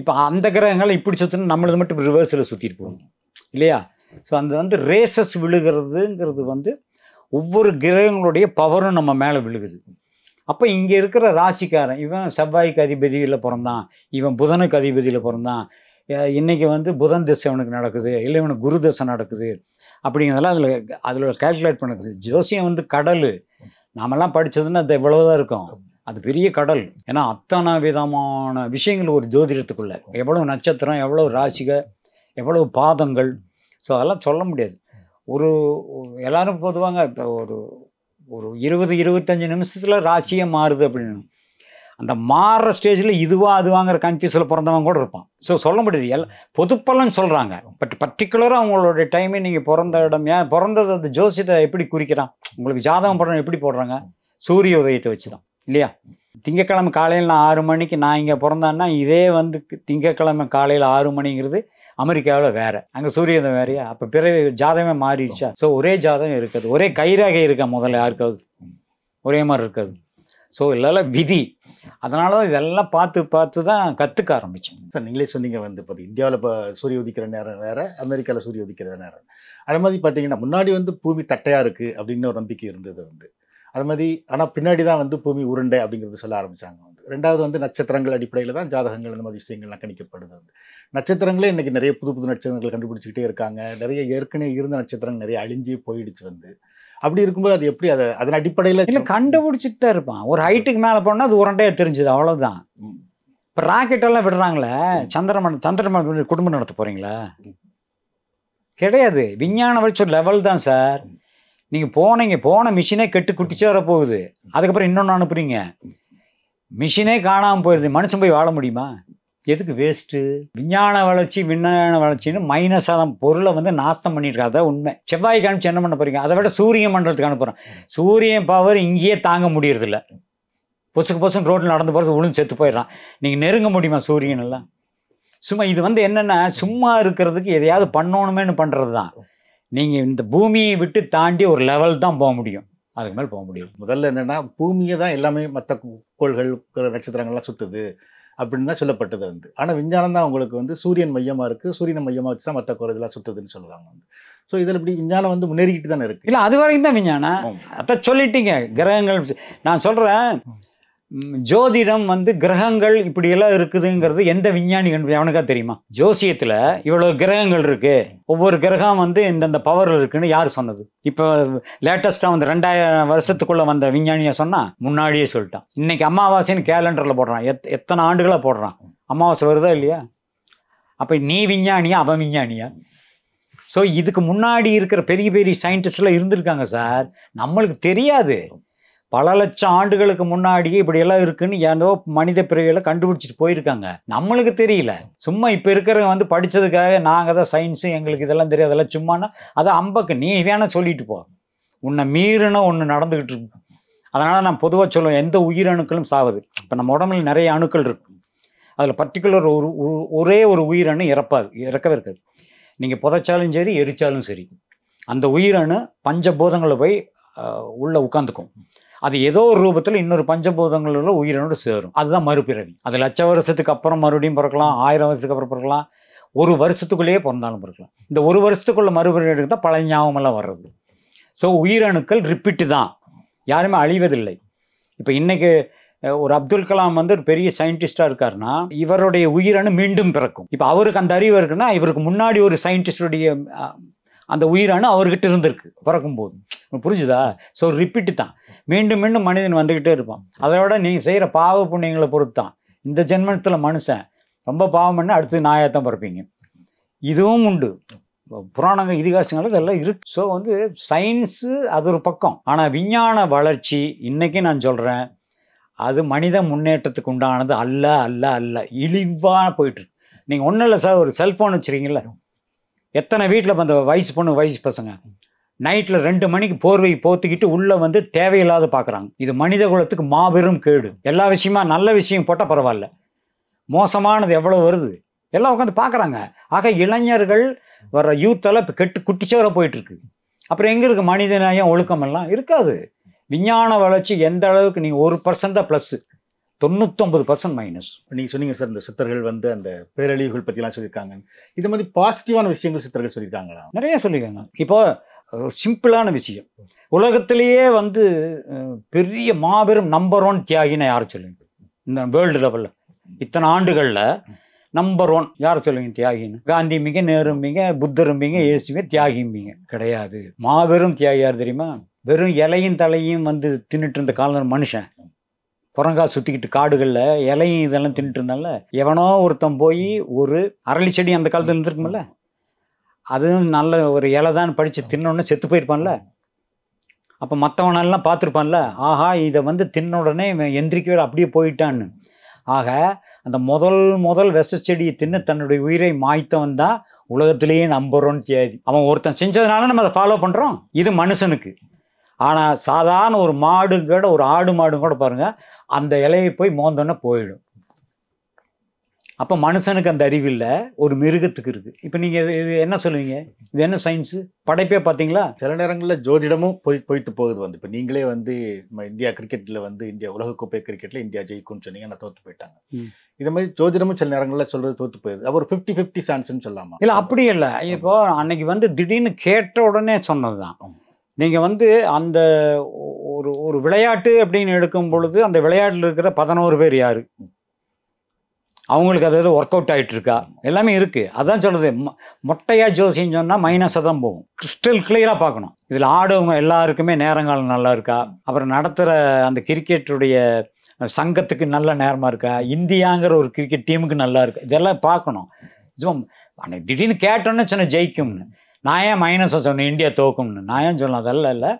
இப்போ அந்த கிரகங்கள் இப்படி சுற்றினா நம்மளது மட்டும் ரிவர்ஸில் சுற்றிட்டு போகும் இல்லையா ஸோ அந்த வந்து ரேசஸ் விழுகிறதுங்கிறது வந்து ஒவ்வொரு கிரகங்களுடைய பவரும் நம்ம மேலே விழுகுது அப்போ இங்கே இருக்கிற ராசிக்காரன் இவன் செவ்வாய்க்கு அதிபதியில் பிறந்தான் இவன் புதனுக்கு அதிபதியில் பிறந்தான் இன்றைக்கி வந்து புதன் திசை இவனுக்கு நடக்குது இல்லை இவனுக்கு குரு திசை நடக்குது அப்படிங்கிறதெல்லாம் அதில் அதில் கேல்குலேட் பண்ணுது ஜோசியம் வந்து கடல் நாமெல்லாம் படித்ததுன்னா அது இவ்வளோ தான் இருக்கும் அது பெரிய கடல் ஏன்னா அத்தனை விதமான விஷயங்கள் ஒரு ஜோதிடத்துக்குள்ள எவ்வளோ நட்சத்திரம் எவ்வளோ ராசிக எவ்வளோ பாதங்கள் ஸோ அதெல்லாம் சொல்ல முடியாது ஒரு எல்லோரும் பொதுவாங்க இப்போ ஒரு ஒரு இருபது இருபத்தஞ்சி நிமிஷத்தில் ராசியே மாறுது அப்படின்னு அந்த மாறுற ஸ்டேஜில் இதுவாக அதுவாங்கிற கன்ஃபியூஸில் பிறந்தவங்க கூட இருப்பான் ஸோ சொல்ல முடியாது எல்லா பொதுப்பலன் சொல்கிறாங்க பட் பர்டிகுலராக அவங்களோட டைமே நீங்கள் பிறந்த இடம் ஏன் பிறந்தது அந்த ஜோசியத்தை எப்படி குறிக்கிறான் உங்களுக்கு ஜாதகம் படம் எப்படி போடுறாங்க சூரிய உதயத்தை வச்சு தான் இல்லையா திங்கக்கிழமை காலையில் நான் ஆறு மணிக்கு நான் இங்கே பிறந்தேன்னா இதே வந்து திங்கக்கிழமை காலையில் ஆறு மணிங்கிறது அமெரிக்காவில் வேற அங்கே சூரியன் வேறையா அப்போ பிறகு ஜாதகமே மாறிடுச்சா ஸோ ஒரே ஜாதகம் இருக்குது ஒரே கைராக இருக்கா முதல்ல யாருக்காவது ஒரே மாதிரி இருக்காது ஸோ இதெல்லாம் விதி அதனால தான் இதெல்லாம் பார்த்து பார்த்து தான் கற்றுக்க ஆரம்பித்தேன் சார் நீங்களே சொன்னீங்க வந்து இப்போ இந்தியாவில் இப்போ சூரிய உதிக்கிற நேரம் வேறு அமெரிக்காவில் சூரிய உதிக்கிற நேரம் அதே மாதிரி பார்த்தீங்கன்னா முன்னாடி வந்து பூமி தட்டையாக இருக்குது அப்படின்னு ஒரு நம்பிக்கை இருந்தது வந்து அது மாதிரி ஆனால் பின்னாடி தான் வந்து பூமி உருண்டை அப்படிங்கிறது சொல்ல ஆரம்பித்தாங்க வந்து ரெண்டாவது வந்து நட்சத்திரங்கள் அடிப்படையில் தான் ஜாதகங்கள் இந்த மாதிரி விஷயங்கள்லாம் கணிக்கப்படுது வந்து நட்சத்திரங்களே இன்றைக்கி நிறைய புது புது நட்சத்திரங்கள் கண்டுபிடிச்சிக்கிட்டே இருக்காங்க நிறைய ஏற்கனவே இருந்த நட்சத்திரங்கள் நிறைய அழிஞ்சு போயிடுச்சு வந்து அப்படி இருக்கும்போது அது எப்படி அதை அதன் அடிப்படையில் இல்லை கண்டுபிடிச்சிட்டே இருப்பான் ஒரு ஹைட்டுக்கு மேலே போனால் அது உரண்டையாக தெரிஞ்சுது அவ்வளோதான் இப்போ ராக்கெட்டெல்லாம் விடுறாங்களே சந்திரமன் சந்திரமன் குடும்பம் நடத்த போகிறீங்களா கிடையாது விஞ்ஞான வச்சு லெவல் தான் சார் நீங்கள் போனீங்க போன மிஷினே கெட்டு குட்டிச்சே வரப்போகுது அதுக்கப்புறம் இன்னொன்று அனுப்புறீங்க மிஷினே காணாமல் போயிடுது மனுஷன் போய் வாழ முடியுமா எதுக்கு வேஸ்ட்டு விஞ்ஞான வளர்ச்சி விஞ்ஞான வளர்ச்சின்னு மைனஸ் தான் பொருளை வந்து நாசம் பண்ணிட்டு உண்மை செவ்வாய்க்கு அனுப்பிச்சு என்ன பண்ண போகிறீங்க அதை விட சூரிய மண்டலத்துக்கு அனுப்புகிறோம் சூரியன் பவர் இங்கேயே தாங்க முடியறதில்ல பொசுக்கு பொசுன்னு ரோட்டில் நடந்து போகிறது உளுந்து செத்து போயிடுறான் நீங்கள் நெருங்க முடியுமா சூரியன் எல்லாம் சும்மா இது வந்து என்னென்னா சும்மா இருக்கிறதுக்கு எதையாவது பண்ணணுமேனு பண்ணுறது தான் நீங்கள் இந்த பூமியை விட்டு தாண்டி ஒரு லெவல் தான் போக முடியும் அதுக்கு மேலே போக முடியும் முதல்ல என்னென்னா பூமியை தான் எல்லாமே மற்ற கோள்கள் நட்சத்திரங்கள்லாம் சுற்றுது அப்படின்னு தான் சொல்லப்பட்டது வந்து ஆனால் விஞ்ஞானம் தான் உங்களுக்கு வந்து சூரியன் மையமாக இருக்குது சூரியனை மையமாக வச்சு தான் மற்ற குறைதெல்லாம் சுற்றுதுன்னு சொல்லுவாங்க வந்து ஸோ இதில் இப்படி விஞ்ஞானம் வந்து முன்னேறிக்கிட்டு தானே இருக்குது இல்லை அது வரைக்கும் தான் விஞ்ஞானம் அதை சொல்லிட்டீங்க கிரகங்கள் நான் சொல்கிறேன் ஜோதிடம் வந்து கிரகங்கள் இப்படியெல்லாம் இருக்குதுங்கிறது எந்த விஞ்ஞானி அவனுக்காக அவனுக்கா தெரியுமா ஜோசியத்தில் இவ்வளோ கிரகங்கள் இருக்குது ஒவ்வொரு கிரகம் வந்து இந்தந்த பவரில் இருக்குன்னு யார் சொன்னது இப்போ லேட்டஸ்ட்டாக வந்து ரெண்டாயிரம் வருஷத்துக்குள்ளே வந்த விஞ்ஞானியை சொன்னால் முன்னாடியே சொல்லிட்டான் இன்னைக்கு அமாவாசைன்னு கேலண்டரில் போடுறான் எத் எத்தனை ஆண்டுகளாக போடுறான் அமாவாசை வருதா இல்லையா அப்போ நீ விஞ்ஞானியா அவன் விஞ்ஞானியா ஸோ இதுக்கு முன்னாடி இருக்கிற பெரிய பெரிய சயின்டிஸ்டெலாம் இருந்திருக்காங்க சார் நம்மளுக்கு தெரியாது பல லட்சம் ஆண்டுகளுக்கு இப்படி இப்படியெல்லாம் இருக்குன்னு ஏதோ மனித பிறவியில கண்டுபிடிச்சிட்டு போயிருக்காங்க நம்மளுக்கு தெரியல சும்மா இப்போ இருக்கிறவங்க வந்து படிச்சதுக்காக நாங்கள் தான் சயின்ஸு எங்களுக்கு இதெல்லாம் தெரியும் அதெல்லாம் சும்மானா அதை அம்பக்கு நீ வேணா சொல்லிட்டு போ உன்னை மீறின ஒன்று நடந்துக்கிட்டு இருக்கு அதனால் நான் பொதுவாக சொல்லுவேன் எந்த உயிரணுக்களும் சாவது இப்போ நம்ம உடம்புல நிறைய அணுக்கள் இருக்கும் அதில் பர்டிகுலர் ஒரு ஒரே ஒரு உயிரணு இறப்பாது இறக்கவே இருக்காது நீங்கள் புதைச்சாலும் சரி எரிச்சாலும் சரி அந்த உயிரணு பஞ்சபூதங்களை போய் உள்ளே உட்காந்துக்கும் அது ஏதோ ஒரு ரூபத்தில் இன்னொரு பஞ்சபூதங்களோட உயிரினோடு சேரும் அதுதான் மறுபிறவி அது லட்ச வருஷத்துக்கு அப்புறம் மறுபடியும் பிறக்கலாம் ஆயிரம் வருஷத்துக்கு அப்புறம் பிறக்கலாம் ஒரு வருஷத்துக்குள்ளேயே பிறந்தாலும் பிறக்கலாம் இந்த ஒரு வருஷத்துக்குள்ள மறுபிறவி எடுக்க தான் பழைய ஞாபகமெல்லாம் வர்றது ஸோ உயிரணுக்கள் ரிப்பீட்டு தான் யாருமே அழிவதில்லை இப்போ இன்றைக்கு ஒரு அப்துல் கலாம் வந்து ஒரு பெரிய சயின்டிஸ்டாக இருக்காருன்னா இவருடைய உயிரணு மீண்டும் பிறக்கும் இப்போ அவருக்கு அந்த அறிவு இருக்குன்னா இவருக்கு முன்னாடி ஒரு சயின்டிஸ்டுடைய அந்த உயிரானு அவர்கிட்ட இருந்திருக்கு பிறக்கும் போது புரிஞ்சுதா ஸோ ரிப்பீட்டு தான் மீண்டும் மீண்டும் மனிதன் வந்துக்கிட்டே இருப்பான் அதோட நீங்கள் செய்கிற பாவ புண்ணியங்களை பொறுத்து தான் இந்த ஜென்மத்தில் மனுஷன் ரொம்ப பாவம் பண்ணி அடுத்து நாயாகத்தான் பிறப்பீங்க இதுவும் உண்டு புராணங்க இதிகாசங்கள் இதெல்லாம் இருக்கு ஸோ வந்து சயின்ஸு அது ஒரு பக்கம் ஆனால் விஞ்ஞான வளர்ச்சி இன்றைக்கி நான் சொல்கிறேன் அது மனித முன்னேற்றத்துக்கு உண்டானது அல்ல அல்ல அல்ல இழிவாக போயிட்டு நீங்கள் ஒன்றும் இல்லை சார் ஒரு செல்ஃபோன் வச்சுருக்கீங்களா எத்தனை வீட்டில் அந்த வயசு பொண்ணு வயசு பசங்க நைட்டில் ரெண்டு மணிக்கு போர்வை போத்துக்கிட்டு உள்ளே வந்து தேவையில்லாத பார்க்குறாங்க இது மனித குலத்துக்கு மாபெரும் கேடு எல்லா விஷயமா நல்ல விஷயம் போட்டால் பரவாயில்ல மோசமானது எவ்வளோ வருது எல்லாம் உட்காந்து பார்க்குறாங்க ஆக இளைஞர்கள் வர யூத்தெல்லாம் இப்போ கெட்டு குட்டிச்சோர போயிட்டுருக்கு அப்புறம் எங்கே இருக்குது மனித நியாயம் ஒழுக்கமெல்லாம் இருக்காது விஞ்ஞான வளர்ச்சி எந்த அளவுக்கு நீங்கள் ஒரு பர்சன்ட் ப்ளஸ்ஸு தொண்ணூத்தொம்பது பர்சன்ட் மைனஸ் நீங்கள் சொன்னீங்க சார் இந்த சித்தர்கள் வந்து அந்த பேரழிவுகள் பற்றிலாம் சொல்லியிருக்காங்க இது மாதிரி பாசிட்டிவான விஷயங்கள் சித்தர்கள் சொல்லியிருக்காங்களா நிறைய சொல்லியிருக்காங்க இப்போ ஒரு சிம்பிளான விஷயம் உலகத்திலேயே வந்து பெரிய மாபெரும் நம்பர் ஒன் தியாகின்னு யார் சொல்லுங்க இந்த வேர்ல்டு லெவலில் இத்தனை ஆண்டுகளில் நம்பர் ஒன் யார் சொல்லுங்க தியாகின்னு காந்தி நேரும்பிங்க புத்தரும்பிங்க இயேசுங்க தியாகிம்பிங்க கிடையாது மாபெரும் தியாகி யார் தெரியுமா வெறும் இலையும் தலையும் வந்து தின்னுட்டு இருந்த காலம் மனுஷன் புறங்கா சுற்றிக்கிட்டு காடுகளில் இலையும் இதெல்லாம் தின்னுட்டு இருந்தால எவனோ ஒருத்தன் போய் ஒரு அரளி செடி அந்த காலத்தில் இருந்துருக்குமில்ல அதுவும் நல்ல ஒரு இலை தான் படித்து தின்னோடனே செத்து போயிருப்பான்ல அப்போ மற்றவனெல்லாம் பார்த்துருப்பான்ல ஆஹா இதை வந்து தின்ன உடனே இவன் எந்திரிக்கவே அப்படியே போயிட்டான்னு ஆக அந்த முதல் முதல் விச செடியை தின்னு தன்னுடைய உயிரை மாய்த்தவன் தான் உலகத்திலேயே நம்புறோன்னு தேதி அவன் ஒருத்தன் செஞ்சதுனால நம்ம அதை ஃபாலோ பண்ணுறோம் இது மனுஷனுக்கு ஆனால் சாதாரண ஒரு கூட ஒரு ஆடு மாடும் கூட பாருங்கள் அந்த இலையை போய் மோந்தோன்னே போயிடும் அப்போ மனுஷனுக்கு அந்த அறிவு இல்லை ஒரு மிருகத்துக்கு இருக்குது இப்போ நீங்க இது என்ன சொல்லுவீங்க இது என்ன சயின்ஸு படைப்பே பார்த்தீங்களா சில நேரங்களில் ஜோதிடமும் போய் போயிட்டு போகுது வந்து இப்போ நீங்களே வந்து நம்ம இந்தியா கிரிக்கெட்டில் வந்து இந்தியா உலகக்கோப்பை கிரிக்கெட்டில் இந்தியா ஜெயிக்கும்னு சொன்னீங்க நான் தோற்று போயிட்டாங்க இது மாதிரி ஜோதிடமும் சில நேரங்களில் சொல்றது தோற்று போயிடுது அவர் ஃபிஃப்டி ஃபிஃப்டி சான்ஸ்னு சொல்லாமா இல்லை அப்படி இல்லை இப்போ அன்னைக்கு வந்து திடீர்னு கேட்ட உடனே சொன்னது தான் நீங்கள் வந்து அந்த ஒரு ஒரு விளையாட்டு அப்படின்னு எடுக்கும் பொழுது அந்த விளையாட்டில் இருக்கிற பதினோரு பேர் யாரு அவங்களுக்கு அது ஒர்க் அவுட் ஆகிட்டு இருக்கா எல்லாமே இருக்குது அதான் சொல்கிறது மொட்டையாக ஜோசின்னு சொன்னால் மைனஸாக தான் போகும் கிறிஸ்டல் கிளியராக பார்க்கணும் இதில் ஆடவங்க எல்லாருக்குமே நேரங்காலம் நல்லா இருக்கா அப்புறம் நடத்துகிற அந்த கிரிக்கெட்டுடைய சங்கத்துக்கு நல்ல நேரமாக இருக்கா இந்தியாங்கிற ஒரு கிரிக்கெட் டீமுக்கு நல்லா இருக்கு இதெல்லாம் பார்க்கணும் திடீர்னு கேட்டோன்னு சொன்னேன் ஜெயிக்கும்னு நான் ஏன் மைனஸாக சொன்னேன் இந்தியா தோக்கும்னு நான் ஏன் சொன்னேன் அதெல்லாம் இல்லை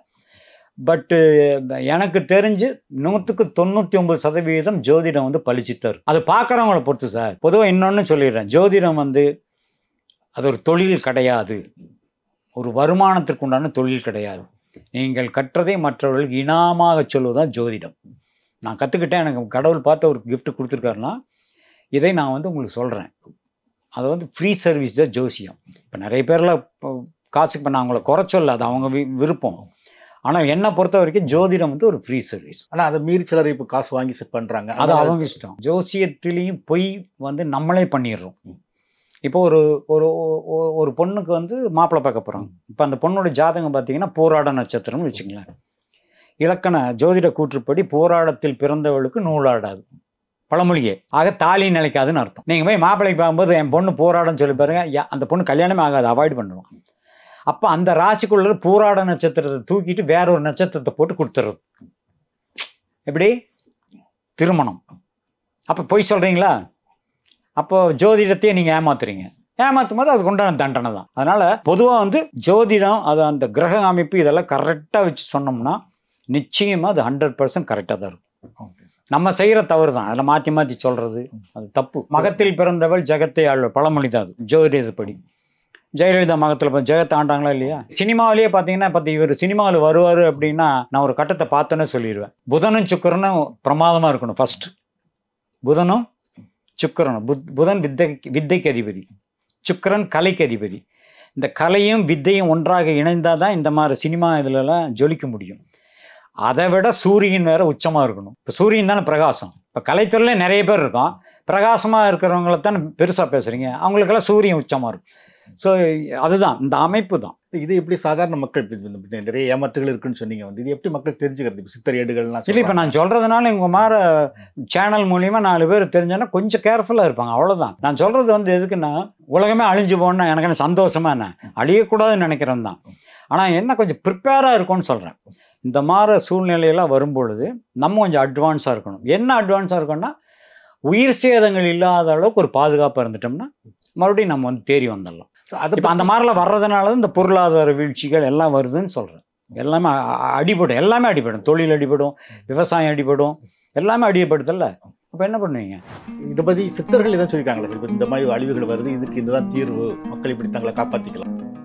பட்டு uh, எனக்கு தெரிஞ்சு நூற்றுக்கு தொண்ணூற்றி ஒம்பது சதவீதம் ஜோதிடம் வந்து தரும் அது பார்க்குறவங்கள பொறுத்து சார் பொதுவாக இன்னொன்று சொல்லிடுறேன் ஜோதிடம் வந்து அது ஒரு தொழில் கிடையாது ஒரு வருமானத்திற்கு உண்டான தொழில் கிடையாது நீங்கள் கற்றதை மற்றவர்களுக்கு இனாமாக சொல்வதுதான் ஜோதிடம் நான் கற்றுக்கிட்டேன் எனக்கு கடவுள் பார்த்து ஒரு கிஃப்ட் கொடுத்துருக்காருன்னா இதை நான் வந்து உங்களுக்கு சொல்கிறேன் அது வந்து ஃப்ரீ சர்வீஸ் தான் ஜோசியம் இப்போ நிறைய பேரில் காசுக்கு இப்போ நான் அவங்கள குறைச்சொல்ல அது அவங்க வி விருப்பம் ஆனால் என்னை பொறுத்த வரைக்கும் ஜோதிடம் வந்து ஒரு ஃப்ரீ சர்வீஸ் ஆனால் அதை மீறி சிலர் இப்போ காசு வாங்கி செட் பண்ணுறாங்க அது அவங்க இஷ்டம் ஜோசியத்திலையும் பொய் வந்து நம்மளே பண்ணிடுறோம் இப்போ ஒரு ஒரு ஒரு பொண்ணுக்கு வந்து மாப்பிள்ளை பார்க்க போகிறாங்க இப்போ அந்த பொண்ணோட ஜாதகம் பார்த்தீங்கன்னா போராட நட்சத்திரம்னு வச்சுங்களேன் இலக்கண ஜோதிட கூற்றுப்படி போராடத்தில் பிறந்தவளுக்கு நூலாடாது பழமொழியே ஆக தாலி நிலைக்காதுன்னு அர்த்தம் நீங்கள் போய் மாப்பிள்ளைக்கு பார்க்கும்போது என் பொண்ணு போராடம் சொல்லி பாருங்க அந்த பொண்ணு கல்யாணமே ஆகாது அவாய்ட் பண்ணுவோம் அப்போ அந்த ராசிக்குள்ள பூராட நட்சத்திரத்தை தூக்கிட்டு வேற ஒரு நட்சத்திரத்தை போட்டு கொடுத்துறது எப்படி திருமணம் அப்போ பொய் சொல்கிறீங்களா அப்போ ஜோதிடத்தையே நீங்கள் ஏமாத்துறீங்க ஏமாற்றும் போது அதுக்கு உண்டான தண்டனை தான் அதனால் பொதுவாக வந்து ஜோதிடம் அது அந்த கிரக அமைப்பு இதெல்லாம் கரெக்டாக வச்சு சொன்னோம்னா நிச்சயமாக அது ஹண்ட்ரட் பர்சன்ட் கரெக்டாக தான் இருக்கும் நம்ம செய்கிற தவறு தான் அதில் மாற்றி மாற்றி சொல்கிறது அது தப்பு மகத்தில் பிறந்தவள் ஜெகத்தை ஆள் பழமொழி தான் அது ஜோதிடப்படி ஜெயலலிதா மகத்தில் ஜெகத்தை ஆண்டாங்களா இல்லையா சினிமாவிலேயே பார்த்தீங்கன்னா பார்த்து இவர் சினிமாவில் வருவார் அப்படின்னா நான் ஒரு கட்டத்தை பார்த்தோன்னே சொல்லிடுவேன் புதனும் சுக்கரனும் பிரமாதமாக இருக்கணும் ஃபஸ்ட்டு புதனும் சுக்கரனும் புத் புதன் வித்தை வித்தைக்கு அதிபதி சுக்கரன் கலைக்கு அதிபதி இந்த கலையும் வித்தையும் ஒன்றாக இணைந்தால் தான் இந்த மாதிரி சினிமா இதிலலாம் ஜொலிக்க முடியும் அதை விட சூரியன் வேற உச்சமாக இருக்கணும் இப்போ சூரியன் தானே பிரகாசம் இப்போ கலைத்துறையில் நிறைய பேர் இருக்கோம் பிரகாசமாக இருக்கிறவங்கள தானே பெருசாக பேசுகிறீங்க அவங்களுக்கெல்லாம் சூரியன் உச்சமாக இருக்கும் ஸோ அதுதான் இந்த அமைப்பு தான் இது எப்படி சாதாரண மக்கள் நிறைய ஏமாற்றுகள் இருக்குன்னு சொன்னீங்க வந்து இது எப்படி மக்கள் தெரிஞ்சுக்கிறது இப்போ சித்தர் ஏடுகள்லாம் இல்லை இப்போ நான் சொல்கிறதுனால இவங்க மாற சேனல் மூலிமா நாலு பேர் தெரிஞ்சோன்னா கொஞ்சம் கேர்ஃபுல்லாக இருப்பாங்க அவ்வளோதான் நான் சொல்கிறது வந்து எதுக்குன்னா உலகமே அழிஞ்சு போகணும்னா எனக்கு என்ன சந்தோஷமா என்ன அழியக்கூடாதுன்னு நினைக்கிறேன் தான் ஆனால் என்ன கொஞ்சம் ப்ரிப்பேராக இருக்கும்னு சொல்கிறேன் இந்த மாதிரி சூழ்நிலையெல்லாம் வரும்பொழுது நம்ம கொஞ்சம் அட்வான்ஸாக இருக்கணும் என்ன அட்வான்ஸாக இருக்கணும்னா உயிர் சேதங்கள் இல்லாத அளவுக்கு ஒரு பாதுகாப்பாக இருந்துட்டோம்னா மறுபடியும் நம்ம வந்து தேறி வந்துடலாம் அது இப்போ அந்த மாதிரிலாம் வர்றதுனால தான் இந்த பொருளாதார வீழ்ச்சிகள் எல்லாம் வருதுன்னு சொல்கிறேன் எல்லாமே அடிபடும் எல்லாமே அடிபடும் தொழில் அடிபடும் விவசாயம் அடிபடும் எல்லாமே அடிபடுதல்ல அப்போ என்ன பண்ணுவீங்க இதை பற்றி சித்தர்கள் இதான் சொல்லியிருக்காங்களே இந்த மாதிரி அழிவுகள் வருது இதுக்கு இதுதான் தீர்வு மக்கள் இப்படி தங்களை காப்பாற்றிக்கலாம்